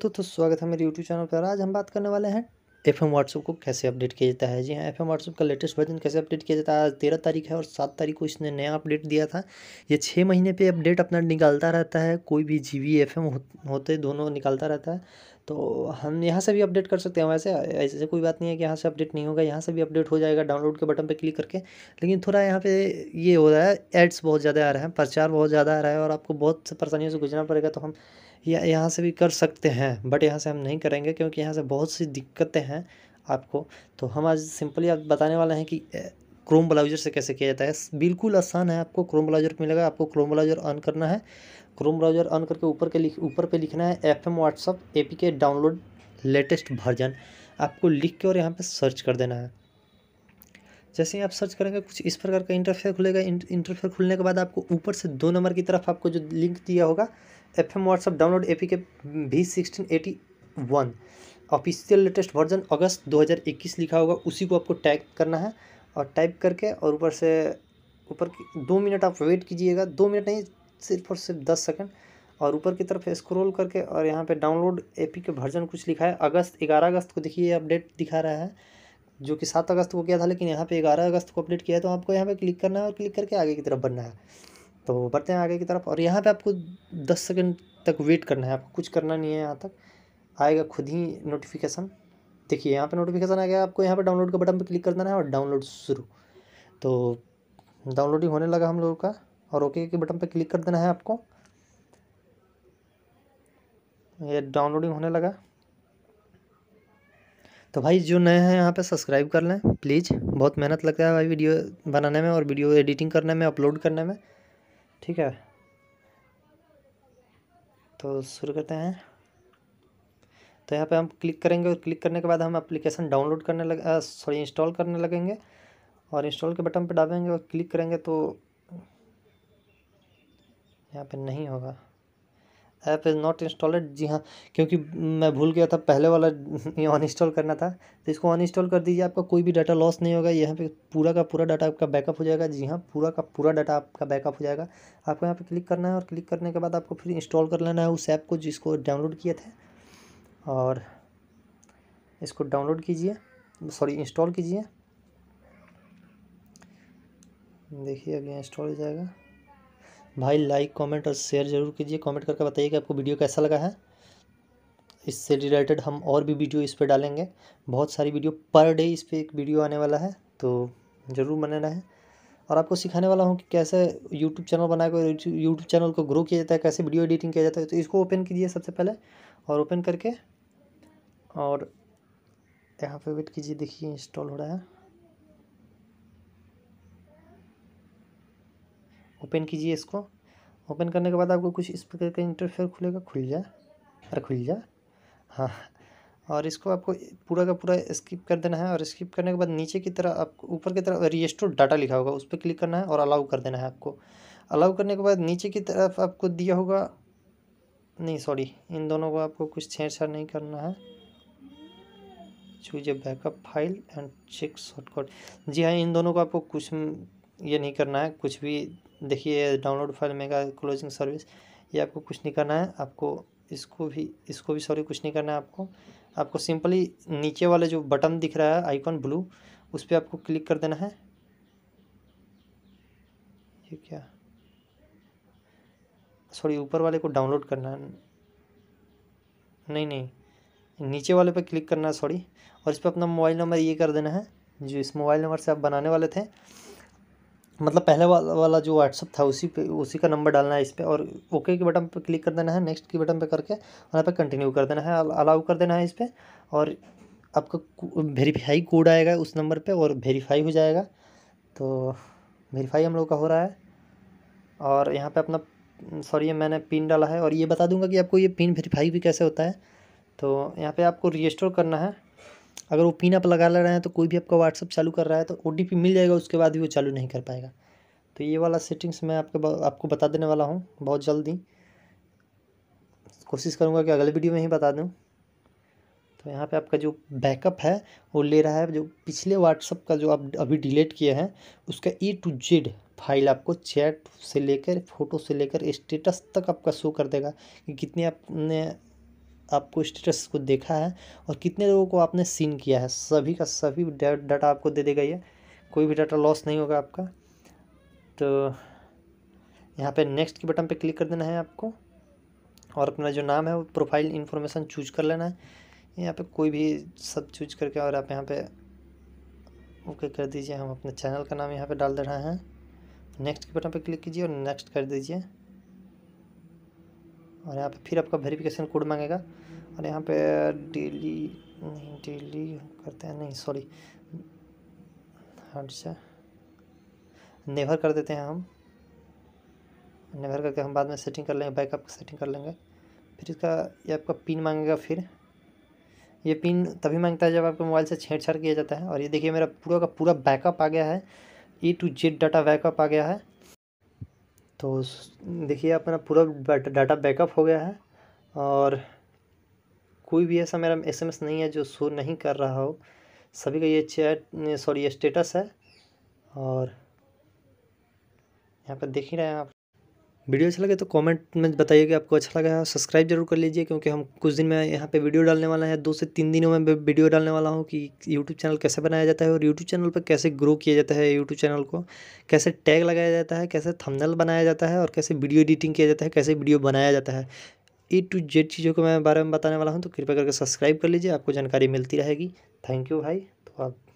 तो तो स्वागत है मेरे YouTube चैनल पर आज हम बात करने वाले हैं एफ एम व्हाट्सअप को कैसे अपडेट किया जाता है जी हाँ एफ एम व्हाट्सअप का लेटेस्ट वर्जन कैसे अपडेट किया जाता है आज तेरह तारीख है और सात तारीख को इसने नया अपडेट दिया था ये छः महीने पे अपडेट अपना निकालता रहता है कोई भी जी वी एफ एम होते दोनों निकालता रहता है तो हम यहाँ से भी अपडेट कर सकते हैं वैसे ऐसे कोई बात नहीं है कि यहाँ से अपडेट नहीं होगा यहाँ से भी अपडेट हो जाएगा डाउनलोड के बटन पर क्लिक करके लेकिन थोड़ा यहाँ पे ये हो रहा है एड्स बहुत ज़्यादा आ रहे हैं प्रचार बहुत ज़्यादा आ रहा है और आपको बहुत से परेशानियों से गुजरना पड़ेगा तो हम यह, यहाँ से भी कर सकते हैं बट यहाँ से हम नहीं करेंगे क्योंकि यहाँ से बहुत सी दिक्कतें हैं आपको तो हम आज सिंपली आप बताने वाले हैं कि क्रोम ब्राउज़र से कैसे किया जाता है बिल्कुल आसान है आपको क्रोम ब्राउज़र मिलेगा आपको क्रोम ब्राउज़र ऑन करना है क्रोम ब्राउज़र ऑन करके ऊपर के लिख ऊपर पे लिखना है F M WhatsApp A P K download latest version आपको लिख के और यहाँ पे सर्च कर देना है जैसे ही आप सर्च करेंगे कुछ इस प्रकार का इंटरफेयर खुलेगा इंटरफेयर खुलने के बाद आपको ऊपर से दो नंबर की तरफ आपको जो लिंक दिया होगा F M WhatsApp download A P K V sixteen eighty one official latest version अगस्त दो हज़ार इक्कीस लिखा होगा उसी को आपको टैग करना है और टाइप करके और ऊपर से ऊपर दो मिनट आप वेट कीजिएगा दो मिनट नहीं सिर्फ और सिर्फ दस सेकंड और ऊपर की तरफ स्क्रॉल करके और यहाँ पे डाउनलोड एपी के वर्जन कुछ लिखा है अगस्त ग्यारह अगस्त को देखिए अपडेट दिखा रहा है जो कि सात अगस्त को किया था लेकिन यहाँ पे ग्यारह अगस्त को अपडेट किया है तो आपको यहाँ पे क्लिक करना है और क्लिक करके आगे की तरफ बढ़ना है तो बढ़ते हैं आगे की तरफ और यहाँ पर आपको दस सेकेंड तक वेट करना है आपको कुछ करना नहीं है यहाँ तक आएगा खुद ही नोटिफिकेशन देखिए यहाँ पे नोटिफिकेशन आ गया आपको यहाँ पे डाउनलोड का बटन पे क्लिक करना है और डाउनलोड शुरू तो डाउनलोडिंग होने लगा हम लोगों का और ओके के बटन पे क्लिक कर देना है आपको ये डाउनलोडिंग होने लगा तो भाई जो नए हैं यहाँ पे सब्सक्राइब कर लें प्लीज़ बहुत मेहनत लगता है भाई वीडियो बनाने में और वीडियो एडिटिंग करने में अपलोड करने में ठीक है तो शुरू करते हैं तो यहाँ पे हम क्लिक करेंगे और क्लिक करने के बाद हम एप्लीकेशन डाउनलोड करने लग सॉरी uh, इंस्टॉल करने लगेंगे और इंस्टॉल के बटन पे डालेंगे और क्लिक करेंगे तो यहाँ पे नहीं होगा ऐप इज़ नॉट इंस्टॉलेड जी हाँ क्योंकि मैं भूल गया था पहले वाला अन इंस्टॉल करना था तो इसको अन इंस्टॉल कर दीजिए आपका कोई भी डाटा लॉस नहीं होगा यहाँ पे पूरा का पूरा डाटा आपका बैकअप हो जाएगा जी हाँ पूरा का पूरा डाटा आपका बैकअप हो जाएगा आपको यहाँ पे क्लिक करना है और क्लिक करने के बाद आपको फिर इंस्टॉल कर लेना है उस ऐप को जिसको डाउनलोड किए थे और इसको डाउनलोड कीजिए सॉरी इंस्टॉल कीजिए देखिए अब इंस्टॉल हो जाएगा भाई लाइक कमेंट और शेयर ज़रूर कीजिए कमेंट करके बताइए कि आपको वीडियो कैसा लगा है इससे रिलेटेड हम और भी वीडियो इस पर डालेंगे बहुत सारी वीडियो पर डे इस पर एक वीडियो आने वाला है तो ज़रूर बने रहें और आपको सिखाने वाला हूँ कि कैसे यूट्यूब चैनल बनाकर यूट्यूब चैनल को ग्रो किया जाता है कैसे वीडियो एडिटिंग किया जाता है तो इसको ओपन कीजिए सबसे पहले और ओपन करके और यहाँ पे वेट कीजिए देखिए इंस्टॉल हो रहा है ओपन कीजिए इसको ओपन करने के बाद आपको कुछ इस प्रकार का इंटरफेयर खुलेगा खुल जाए अरे खुल जाए हाँ और इसको आपको पूरा का पूरा स्किप कर देना है और स्किप करने के बाद नीचे की तरह आपको ऊपर की तरफ रिस्टोर डाटा लिखा होगा उस पर क्लिक करना है और अलाउ कर देना है आपको अलाउ करने के बाद नीचे की तरफ आपको दिया होगा नहीं सॉरी इन दोनों को आपको कुछ छेड़छाड़ नहीं करना है choose a backup file and check shortcut जी हाँ इन दोनों को आपको कुछ ये नहीं करना है कुछ भी देखिए download file mega closing service ये आपको कुछ नहीं करना है आपको इसको भी इसको भी सॉरी कुछ नहीं करना है आपको आपको सिंपली नीचे वाले जो बटन दिख रहा है आइकॉन ब्लू उस पर आपको क्लिक कर देना है ये क्या सॉरी ऊपर वाले को डाउनलोड करना है नहीं नहीं नीचे वाले पे क्लिक करना है सॉरी और इस पर अपना मोबाइल नंबर ये कर देना है जो इस मोबाइल नंबर से आप बनाने वाले थे मतलब पहले वाला वाला जो व्हाट्सअप था उसी पे उसी का नंबर डालना है इस पर और ओके के बटन पर क्लिक कर देना है नेक्स्ट के बटन पर करके वहाँ पर कंटिन्यू कर देना है अलाउ कर देना है इस पर और आपका वेरीफाई कोड आएगा उस नंबर पे और वेरीफाई हो जाएगा तो वेरीफाई हम लोग का हो रहा है और यहाँ पे अपना सॉरी मैंने पिन डाला है और ये बता दूंगा कि आपको ये पिन वेरीफाई भी कैसे होता है तो यहाँ पे आपको रजिस्टर करना है अगर वो पिन आप लगा ले रहे हैं तो कोई भी आपका व्हाट्सअप चालू कर रहा है तो ओ मिल जाएगा उसके बाद भी वो चालू नहीं कर पाएगा तो ये वाला सेटिंग्स मैं आपके आपको बता देने वाला हूँ बहुत जल्दी कोशिश करूँगा कि अगले वीडियो में ही बता दूँ तो यहाँ पे आपका जो बैकअप है वो ले रहा है जो पिछले व्हाट्सअप का जो आप अभी डिलीट किए हैं उसका ए टू जेड फाइल आपको चैट से लेकर फ़ोटो से लेकर स्टेटस तक आपका शो कर देगा कि कितने आपने आपको स्टेटस को देखा है और कितने लोगों को आपने सीन किया है सभी का सभी डाटा आपको दे देगा ये कोई भी डाटा लॉस नहीं होगा आपका तो यहाँ पे नेक्स्ट के बटन पे क्लिक कर देना है आपको और अपना जो नाम है वो प्रोफाइल इन्फॉर्मेशन चूज कर लेना है यहाँ पे कोई भी सब चूज करके और आप यहाँ पे ओके कर दीजिए हम अपने चैनल का नाम यहाँ पे डाल दे रहे हैं नेक्स्ट के बटन पे क्लिक कीजिए और नेक्स्ट कर दीजिए और यहाँ पे फिर आपका वेरिफिकेशन कोड मांगेगा और यहाँ पे डेली नहीं डेली करते हैं नहीं सॉरी अच्छा नेवर कर देते हैं हम नेवर करके हम बाद में सेटिंग कर लेंगे बैकअप सेटिंग कर लेंगे फिर इसका ये आपका पिन मांगेगा फिर ये पिन तभी मांगता है जब आपके मोबाइल से छेड़छाड़ किया जाता है और ये देखिए मेरा पूरा का पूरा बैकअप आ गया है E to Z data backup आ गया है तो देखिए अपना पूरा डाटा बैकअप हो गया है और कोई भी ऐसा मेरा एसएमएस नहीं है जो शो नहीं कर रहा हो सभी का ये चैट सॉरी ये स्टेटस है और यहाँ पर देख ही रहे हैं आप वीडियो अच्छा लगे तो कमेंट में बताइए कि आपको अच्छा लगा सब्सक्राइब जरूर कर लीजिए क्योंकि हम कुछ दिन में यहाँ पे वीडियो डालने वाला है दो से तीन दिनों में वीडियो डालने वाला हूँ कि यूट्यूब चैनल कैसे बनाया जाता है और यूट्यूब चैनल पर कैसे ग्रो किया जाता है यूट्यूब चैनल को कैसे टैग लगाया जाता है कैसे थमनल बनाया जाता है और कैसे वीडियो एडिटिंग किया जाता है कैसे वीडियो बनाया जाता है ए टू जेड चीज़ों के मैं बारे में बताने वाला हूँ तो कृपया करके सब्सक्राइब कर लीजिए आपको जानकारी मिलती रहेगी थैंक यू भाई तो आप